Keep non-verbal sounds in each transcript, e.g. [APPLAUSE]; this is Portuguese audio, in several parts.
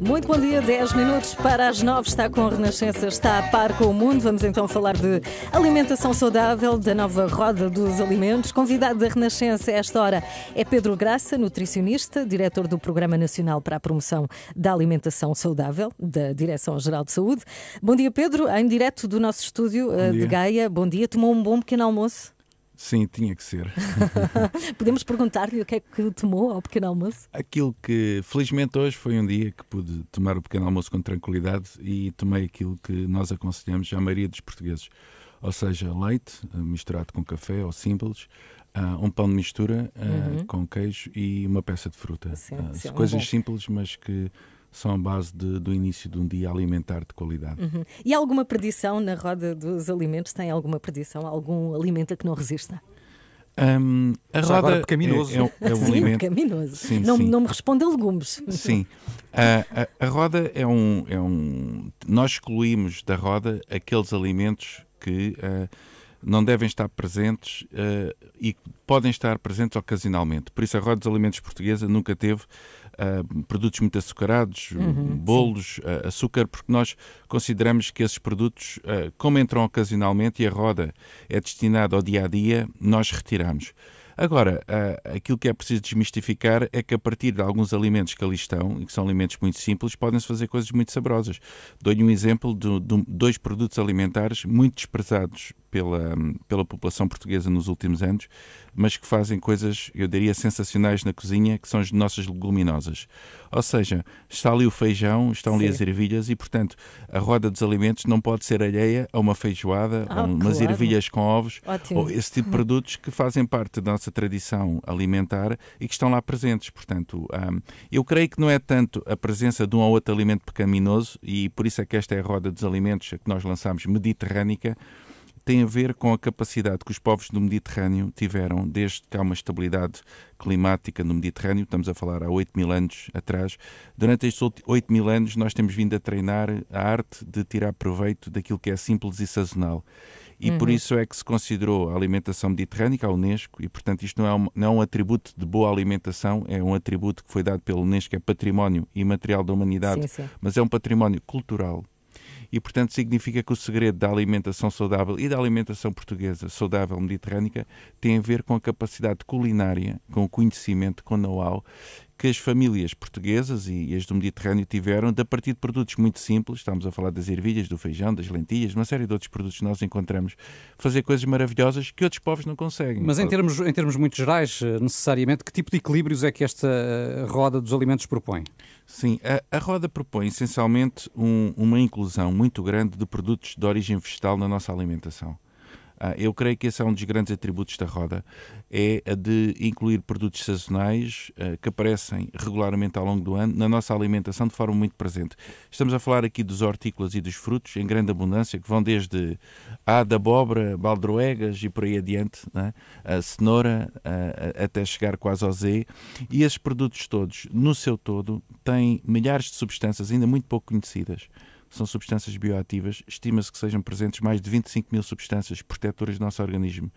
Muito bom dia, 10 minutos para as 9, está com a Renascença, está a par com o mundo. Vamos então falar de alimentação saudável, da nova roda dos alimentos. Convidado da Renascença a esta hora é Pedro Graça, nutricionista, diretor do Programa Nacional para a Promoção da Alimentação Saudável, da Direção-Geral de Saúde. Bom dia, Pedro, em direto do nosso estúdio eh, de Gaia. Bom dia, tomou um bom pequeno almoço? Sim, tinha que ser. [LAUGHS] Podemos perguntar-lhe o que é que tomou ao pequeno almoço? Aquilo que, felizmente, hoje foi um dia que pude tomar o pequeno almoço com tranquilidade e tomei aquilo que nós aconselhamos à maioria dos portugueses. Ou seja, leite eh, misturado com café ou simples, eh, um pão de mistura eh, uhum. com queijo e uma peça de fruta. Sim, sim, é coisas simples, mas que são a base de, do início de um dia alimentar de qualidade. Uhum. E alguma predição na roda dos alimentos? Tem alguma predição? Algum alimento a que não resista? Um, a roda agora pecaminoso. É, é, é um [LAUGHS] sim, alimento. pecaminoso. Sim, não, sim. não me responda legumes. Sim. A, a, a, roda é um, é um. Nós excluímos da roda aqueles alimentos que. Uh, não devem estar presentes uh, e podem estar presentes ocasionalmente. Por isso, a Roda dos Alimentos Portuguesa nunca teve uh, produtos muito açucarados, uhum, bolos, uh, açúcar, porque nós consideramos que esses produtos, como entram ocasionalmente e a roda é destinada ao dia a dia, nós retiramos. Agora, aquilo que é preciso desmistificar é que a partir de alguns alimentos que ali estão, e que são alimentos muito simples, podem-se fazer coisas muito saborosas. Dou-lhe um exemplo de, de dois produtos alimentares muito desprezados pela, pela população portuguesa nos últimos anos, mas que fazem coisas, eu diria, sensacionais na cozinha, que são as nossas leguminosas. Ou seja, está ali o feijão, estão ali as ervilhas e, portanto, a roda dos alimentos não pode ser alheia a uma feijoada, ah, a umas ervilhas com ovos, Ótimo. ou esse tipo de produtos que fazem parte da nossa tradição alimentar e que estão lá presentes. Portanto, hum, eu creio que não é tanto a presença de um ou outro alimento pecaminoso, e por isso é que esta é a roda dos alimentos que nós lançamos mediterrânica, tem a ver com a capacidade que os povos do Mediterrâneo tiveram desde que há uma estabilidade climática no Mediterrâneo, estamos a falar há 8 mil anos atrás. Durante estes 8 mil anos, nós temos vindo a treinar a arte de tirar proveito daquilo que é simples e sazonal. E uhum. por isso é que se considerou a alimentação mediterrânica, a Unesco, e portanto isto não é, um, não é um atributo de boa alimentação, é um atributo que foi dado pela Unesco, é património imaterial da humanidade, sim, sim. mas é um património cultural, e, portanto, significa que o segredo da alimentação saudável e da alimentação portuguesa saudável mediterrânica tem a ver com a capacidade culinária, com o conhecimento, com o know-how que as famílias portuguesas e as do Mediterrâneo tiveram, a partir de produtos muito simples, estamos a falar das ervilhas, do feijão, das lentilhas, uma série de outros produtos que nós encontramos, fazer coisas maravilhosas que outros povos não conseguem. Mas em termos, em termos muito gerais, eh, necessariamente, que tipo de equilíbrios é que esta eh, roda dos alimentos propõe? Sim, a, a roda propõe essencialmente um, uma inclusão muito grande de produtos de origem vegetal na nossa alimentação. Ah, eu creio que esse é um dos grandes atributos da roda, é a de incluir produtos sazonais ah, que aparecem regularmente ao longo do ano na nossa alimentação de forma muito presente. Estamos a falar aqui dos hortícolas e dos frutos em grande abundância, que vão desde a da abóbora, baldroegas e por aí adiante, né? a cenoura, a, ah, até chegar quase ao Z. E esses produtos todos, no seu todo, têm milhares de substâncias ainda muito pouco conhecidas são substâncias bioativas. Estima-se que sejam presentes mais de 25 mil substâncias protetoras do nosso organismo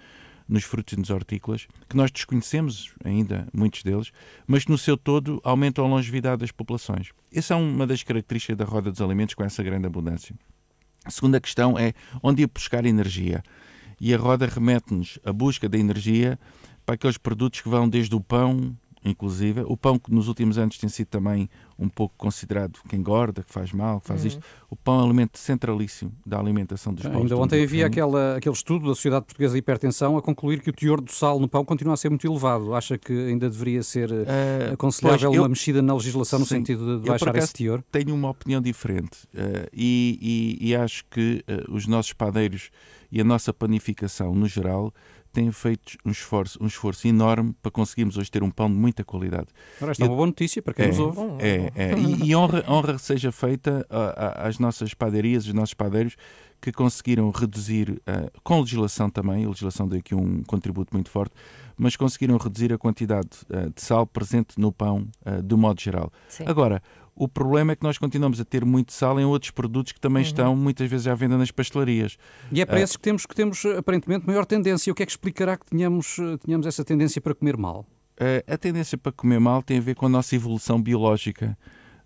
nos frutos e nos hortícolas, que nós desconhecemos ainda muitos deles, mas que no seu todo aumentam a longevidade das populações. Essa é uma das características da roda dos alimentos com essa grande abundância. A segunda questão é onde ir buscar energia. E a roda remete-nos à busca da energia para aqueles produtos que vão desde o pão inclusive. O pão que nos últimos anos tem sido também um pouco considerado que engorda, que faz mal, que faz uhum. isto. O pão é um elemento centralíssimo da alimentação dos ah, povos. Ainda ontem havia aquela, aquele estudo da Sociedade Portuguesa de Hipertensão a concluir que o teor do sal no pão continua a ser muito elevado. Acha que ainda deveria ser uh, aconselhável eu, uma mexida na legislação sim, no sentido de baixar eu, esse teor? Tenho uma opinião diferente uh, e, e, e, acho que uh, os nossos padeiros e a nossa panificação no geral têm feito um esforço, um esforço enorme para conseguirmos hoje ter um pão de muita qualidade. esta é uma boa notícia para quem é, nos ouve. É, é. E, e honra, honra seja feita às nossas padarias, aos nossos padeiros, que conseguiram reduzir, ah, com legislação também, a legislação deu aqui um contributo muito forte, mas conseguiram reduzir a quantidade ah, de sal presente no pão ah, do modo geral. Sim. Agora, o problema é que nós continuamos a ter muito sal em outros produtos que também uhum. estão muitas vezes à venda nas pastelarias. E é para uh, esses que temos, que temos aparentemente maior tendência. O que é que explicará que tenhamos, tenhamos essa tendência para comer mal? Uh, a tendência para comer mal tem a ver com a nossa evolução biológica.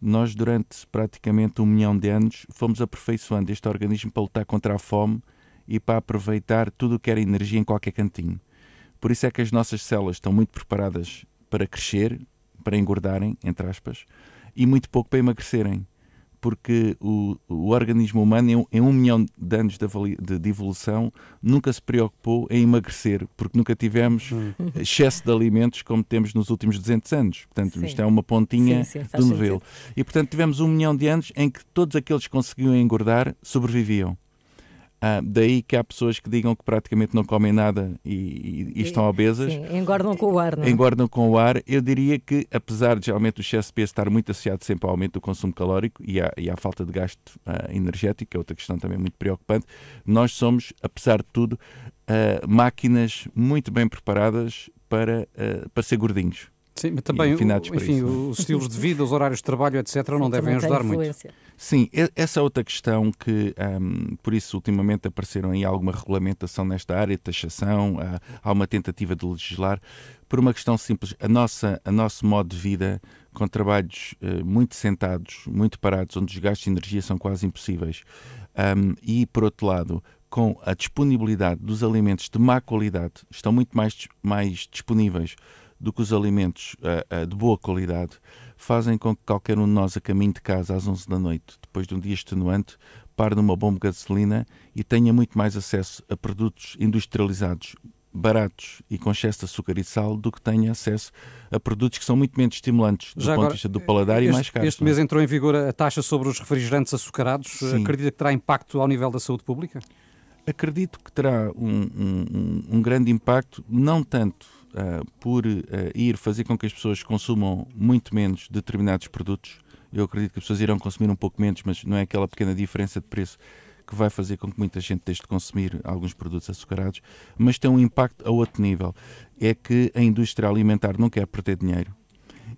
Nós, durante praticamente um milhão de anos, fomos aperfeiçoando este organismo para lutar contra a fome e para aproveitar tudo o que era energia em qualquer cantinho. Por isso é que as nossas células estão muito preparadas para crescer, para engordarem, entre aspas, e muito pouco para emagrecerem porque o, o organismo humano, em, em um milhão de anos de, de, de, evolução, nunca se preocupou em emagrecer, porque nunca tivemos hum. Uhum. excesso de alimentos como temos nos últimos 200 anos. Portanto, sim. isto é uma pontinha sim, sim, do novelo. E, portanto, tivemos um milhão de anos em que todos aqueles que conseguiam engordar sobreviviam. Ah, daí que há pessoas que digam que praticamente não comem nada e, e, e estão obesas. Sim, engordam com o ar, não é? Engordam com o ar. Eu diria que, apesar de geralmente o excesso de peso estar muito associado sempre ao aumento do consumo calórico e à, e à falta de gasto ah, energético, que é outra questão também muito preocupante, nós somos, apesar de tudo, ah, máquinas muito bem preparadas para, ah, para ser gordinhos. Sim, mas também enfim, isso, é? os estilos de vida, os horários de trabalho, etc., não devem ajudar muito. Sim, essa é outra questão que, um, por isso, ultimamente apareceram aí alguma regulamentação nesta área, taxação, há uma tentativa de legislar, por uma questão simples. A nossa, a nosso modo de vida, com trabalhos uh, muito sentados, muito parados, onde os gastos de energia são quase impossíveis, um, e, por outro lado, com a disponibilidade dos alimentos de má qualidade, estão muito mais, mais disponíveis do que os alimentos uh, uh, de boa qualidade fazem com que qualquer um de nós, a caminho de casa às 11 da noite, depois de um dia extenuante, pare numa bomba de gasolina e tenha muito mais acesso a produtos industrializados baratos e com excesso de açúcar e sal do que tenha acesso a produtos que são muito menos estimulantes do Já ponto agora, de vista do paladar este, e mais caros. Este é? mês é? entrou em vigor a taxa sobre os refrigerantes açucarados. Sim. Acredita que terá impacto ao nível da saúde pública? Acredito que terá um, um, um grande impacto, não tanto uh, por uh, ir fazer com que as pessoas consumam muito menos determinados produtos. Eu acredito que as pessoas irão consumir um pouco menos, mas não é aquela pequena diferença de preço que vai fazer com que muita gente deixe de consumir alguns produtos açucarados, mas tem um impacto a outro nível. É que a indústria alimentar não quer perder dinheiro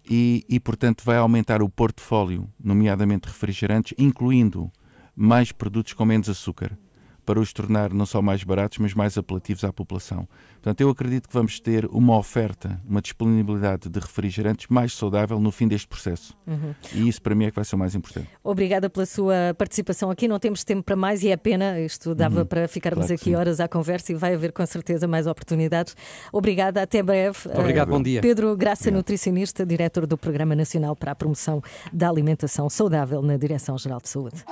e, e portanto, vai aumentar o portfólio, nomeadamente refrigerantes, incluindo mais produtos com menos açúcar para os tornar não só mais baratos, mas mais apelativos à população. Portanto, eu acredito que vamos ter uma oferta, uma disponibilidade de refrigerantes mais saudável no fim deste processo. Uhum. E isso para mim é que vai ser o mais importante. Obrigada pela sua participação aqui. Não temos tempo para mais e é pena. Isto dava uhum. para ficarmos claro aqui sim. horas à conversa e vai haver com certeza mais oportunidades. Obrigada, até breve. Obrigado, uh, bom dia. Pedro Graça, Obrigado. nutricionista, diretor do Programa Nacional para a Promoção da Alimentação Saudável na Direção-Geral de Saúde.